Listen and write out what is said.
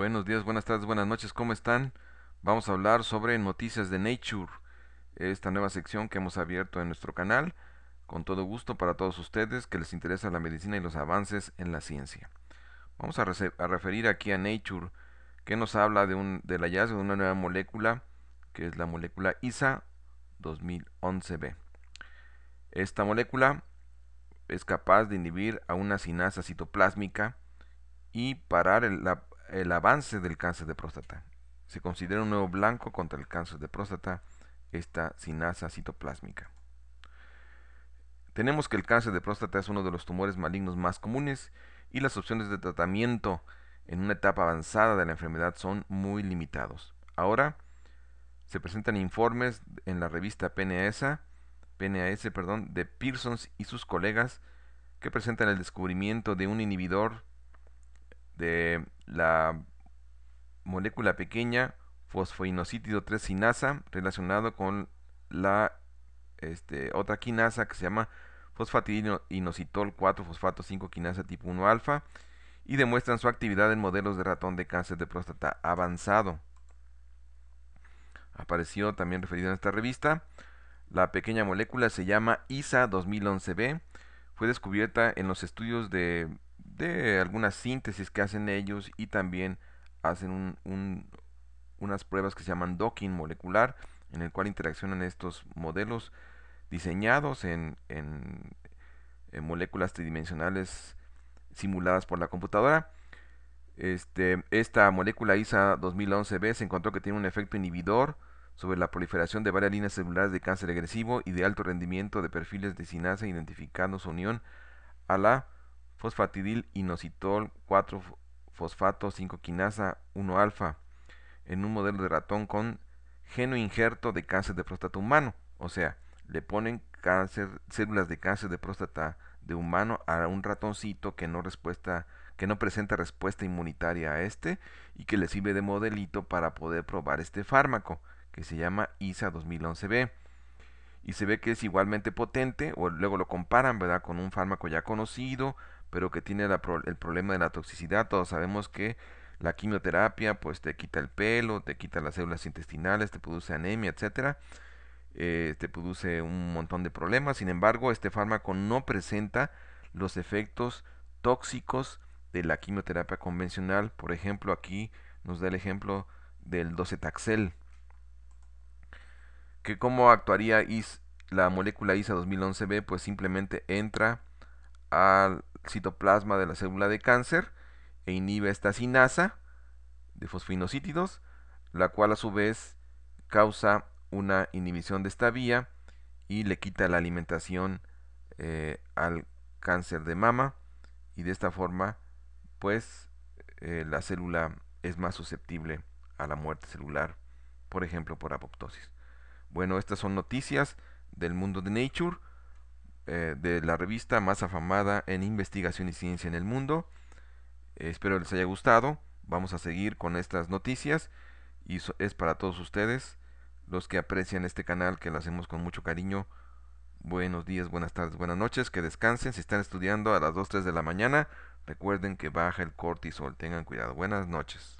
Buenos días, buenas tardes, buenas noches, ¿cómo están? Vamos a hablar sobre noticias de Nature, esta nueva sección que hemos abierto en nuestro canal, con todo gusto para todos ustedes que les interesa la medicina y los avances en la ciencia. Vamos a, referir aquí a Nature, que nos habla de un, del hallazgo de una nueva molécula, que es la molécula ISA 2011B. Esta molécula es capaz de inhibir a una sinasa citoplásmica y parar el, la el avance del cáncer de próstata. Se considera un nuevo blanco contra el cáncer de próstata esta sinasa citoplásmica. Tenemos que el cáncer de próstata es uno de los tumores malignos más comunes y las opciones de tratamiento en una etapa avanzada de la enfermedad son muy limitados. Ahora se presentan informes en la revista PNAS, PNAS perdón, de Pearsons y sus colegas que presentan el descubrimiento de un inhibidor de la molécula pequeña fosfoinosítido 3 sinasa relacionado con la este, otra quinasa que se llama inositol 4 fosfato 5 quinasa tipo 1 alfa y demuestran su actividad en modelos de ratón de cáncer de próstata avanzado. Apareció también referido en esta revista. La pequeña molécula se llama ISA 2011b. Fue descubierta en los estudios de algunas síntesis que hacen ellos y también hacen unas pruebas que se llaman docking molecular, en el cual interaccionan estos modelos diseñados en, en, moléculas tridimensionales simuladas por la computadora. Este, esta molécula ISA 2011B se encontró que tiene un efecto inhibidor sobre la proliferación de varias líneas celulares de cáncer agresivo y de alto rendimiento de perfiles de sinasa identificando su unión a la fosfatidil inositol 4 fosfato 5 quinasa 1 alfa en un modelo de ratón con geno injerto de cáncer de próstata humano. O sea, le ponen cáncer, células de cáncer de próstata de humano a un ratoncito que no respuesta que no presenta respuesta inmunitaria a este y que le sirve de modelito para poder probar este fármaco que se llama ISA 2011B y se ve que es igualmente potente o luego lo comparan verdad con un fármaco ya conocido pero que tiene el problema de la toxicidad. Todos sabemos que la quimioterapia pues te quita el pelo, te quita las células intestinales, te produce anemia, etcétera. Eh, te produce un montón de problemas. Sin embargo, este fármaco no presenta los efectos tóxicos de la quimioterapia convencional. Por ejemplo, aquí nos da el ejemplo del docetaxel. Que cómo actuaría is la molécula ISA 2011B, pues simplemente entra al citoplasma de la célula de cáncer e inhibe esta sinasa de fosfinocítidos la cual a su vez causa una inhibición de esta vía y le quita la alimentación eh, al cáncer de mama y de esta forma pues eh, la célula es más susceptible a la muerte celular, por ejemplo por apoptosis. Bueno, estas son noticias del mundo de Nature. Eh, de la revista más afamada en investigación y ciencia en el mundo. Espero les haya gustado. Vamos a seguir con estas noticias y es para todos ustedes, los que aprecian este canal, que lo hacemos con mucho cariño. Buenos días, buenas tardes, buenas noches, que descansen. Si están estudiando a las 2, 3 de la mañana, recuerden que baja el cortisol. Tengan cuidado. Buenas noches.